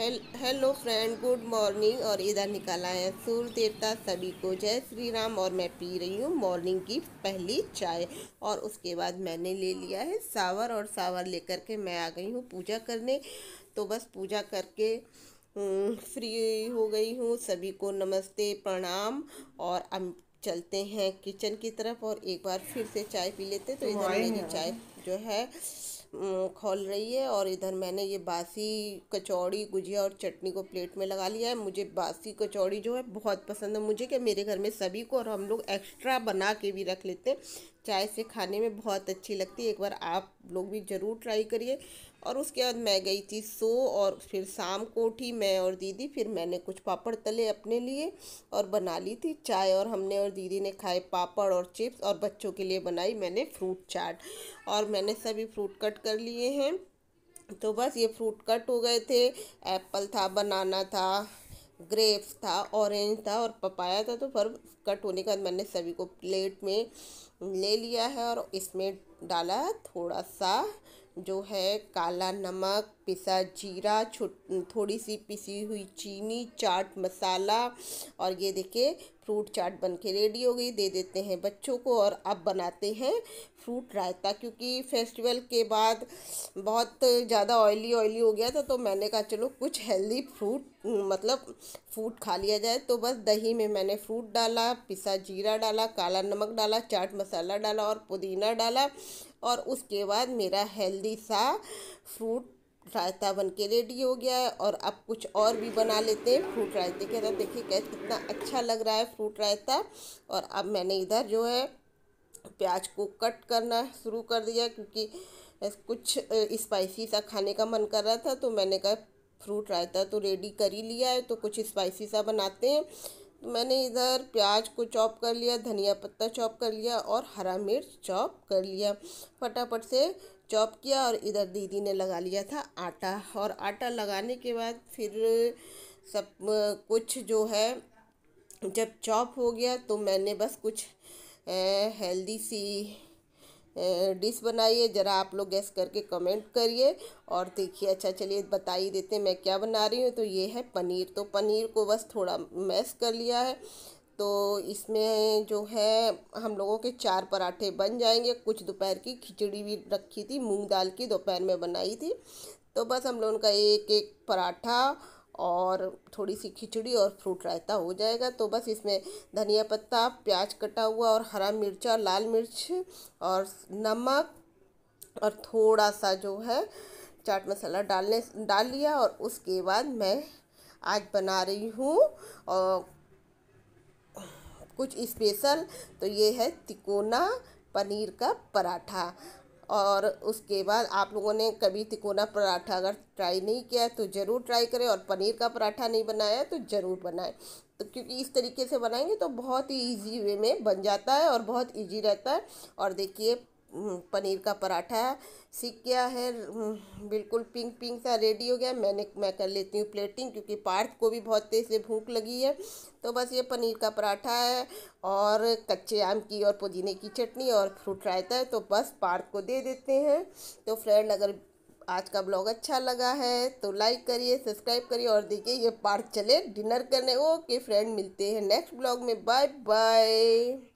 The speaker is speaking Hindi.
हेलो फ्रेंड गुड मॉर्निंग और इधर निकाला है सूर्य देवता सभी को जय श्री राम और मैं पी रही हूँ मॉर्निंग की पहली चाय और उसके बाद मैंने ले लिया है सावर और सावर लेकर के मैं आ गई हूँ पूजा करने तो बस पूजा करके फ्री हो गई हूँ सभी को नमस्ते प्रणाम और चलते हैं किचन की तरफ और एक बार फिर से चाय पी लेते तो इधर तो मेरी चाय जो है खोल रही है और इधर मैंने ये बासी कचौड़ी गुजिया और चटनी को प्लेट में लगा लिया है मुझे बासी कचौड़ी जो है बहुत पसंद है मुझे क्या मेरे घर में सभी को और हम लोग एक्स्ट्रा बना के भी रख लेते हैं चाय से खाने में बहुत अच्छी लगती है एक बार आप लोग भी ज़रूर ट्राई करिए और उसके बाद मैं गई थी सो और फिर शाम को उठी मैं और दीदी फिर मैंने कुछ पापड़ तले अपने लिए और बना ली थी चाय और हमने और दीदी ने खाए पापड़ और चिप्स और बच्चों के लिए बनाई मैंने फ्रूट चाट और मैंने सभी फ्रूट कट कर लिए हैं तो बस ये फ्रूट कट हो गए थे एप्पल था बनाना था ग्रेप्स था ऑरेंज था और पपाया था तो फिर कट होने के बाद मैंने सभी को प्लेट में ले लिया है और इसमें डाला थोड़ा सा जो है काला नमक पिसा जीरा थोड़ी सी पिसी हुई चीनी चाट मसाला और ये देखिए फ्रूट चाट बन के रेडी हो गई दे देते हैं बच्चों को और अब बनाते हैं फ्रूट रायता क्योंकि फेस्टिवल के बाद बहुत ज़्यादा ऑयली ऑयली हो गया था तो मैंने कहा चलो कुछ हेल्दी फ्रूट मतलब फ्रूट खा लिया जाए तो बस दही में मैंने फ्रूट डाला पिसा जीरा डाला काला नमक डाला चाट मसाला डाला और पुदीना डाला और उसके बाद मेरा हेल्दी सा फ्रूट रायता बन के रेडी हो गया है और अब कुछ और भी बना लेते हैं फ्रूट रायते के अंदर देखिए कैसे कितना अच्छा लग रहा है फ्रूट रायता और अब मैंने इधर जो है प्याज को कट करना शुरू कर दिया क्योंकि कुछ स्पाइसी सा खाने का मन कर रहा था तो मैंने कहा फ्रूट रायता तो रेडी कर ही लिया है तो कुछ स्पाइसी सा बनाते हैं तो मैंने इधर प्याज को चॉप कर लिया धनिया पत्ता चॉप कर लिया और हरा मिर्च चॉप कर लिया फटाफट से चॉप किया और इधर दीदी ने लगा लिया था आटा और आटा लगाने के बाद फिर सब कुछ जो है जब चॉप हो गया तो मैंने बस कुछ हेल्दी सी डिश बनाइए ज़रा आप लोग गैस करके कमेंट करिए और देखिए अच्छा चलिए बता ही देते मैं क्या बना रही हूँ तो ये है पनीर तो पनीर को बस थोड़ा मैश कर लिया है तो इसमें जो है हम लोगों के चार पराठे बन जाएंगे कुछ दोपहर की खिचड़ी भी रखी थी मूँग दाल की दोपहर में बनाई थी तो बस हम लोगों का एक एक पराठा और थोड़ी सी खिचड़ी और फ्रूट रायता हो जाएगा तो बस इसमें धनिया पत्ता प्याज कटा हुआ और हरा मिर्चा लाल मिर्च और नमक और थोड़ा सा जो है चाट मसाला डालने डाल लिया और उसके बाद मैं आज बना रही हूँ और कुछ स्पेशल तो ये है तिकोना पनीर का पराठा और उसके बाद आप लोगों ने कभी तिकोना पराठा अगर ट्राई नहीं किया तो ज़रूर ट्राई करें और पनीर का पराठा नहीं बनाया तो ज़रूर बनाएं तो क्योंकि इस तरीके से बनाएंगे तो बहुत ही ईजी वे में बन जाता है और बहुत ईजी रहता है और देखिए हम्म, पनीर का पराठा है सीख गया है हम्म, बिल्कुल पिंक पिंक सा रेडी हो गया मैंने मैं कर लेती हूँ प्लेटिंग क्योंकि पार्थ को भी बहुत तेज़ से भूख लगी है तो बस ये पनीर का पराठा है और कच्चे आम की और पुदीने की चटनी और फ्रूट रायता है तो बस पार्थ को दे देते हैं तो फ्रेंड अगर आज का ब्लॉग अच्छा लगा है तो लाइक करिए सब्सक्राइब करिए और देखिए ये पार्क चले डिनर करने ओके फ्रेंड मिलते हैं नेक्स्ट ब्लॉग में बाय बाय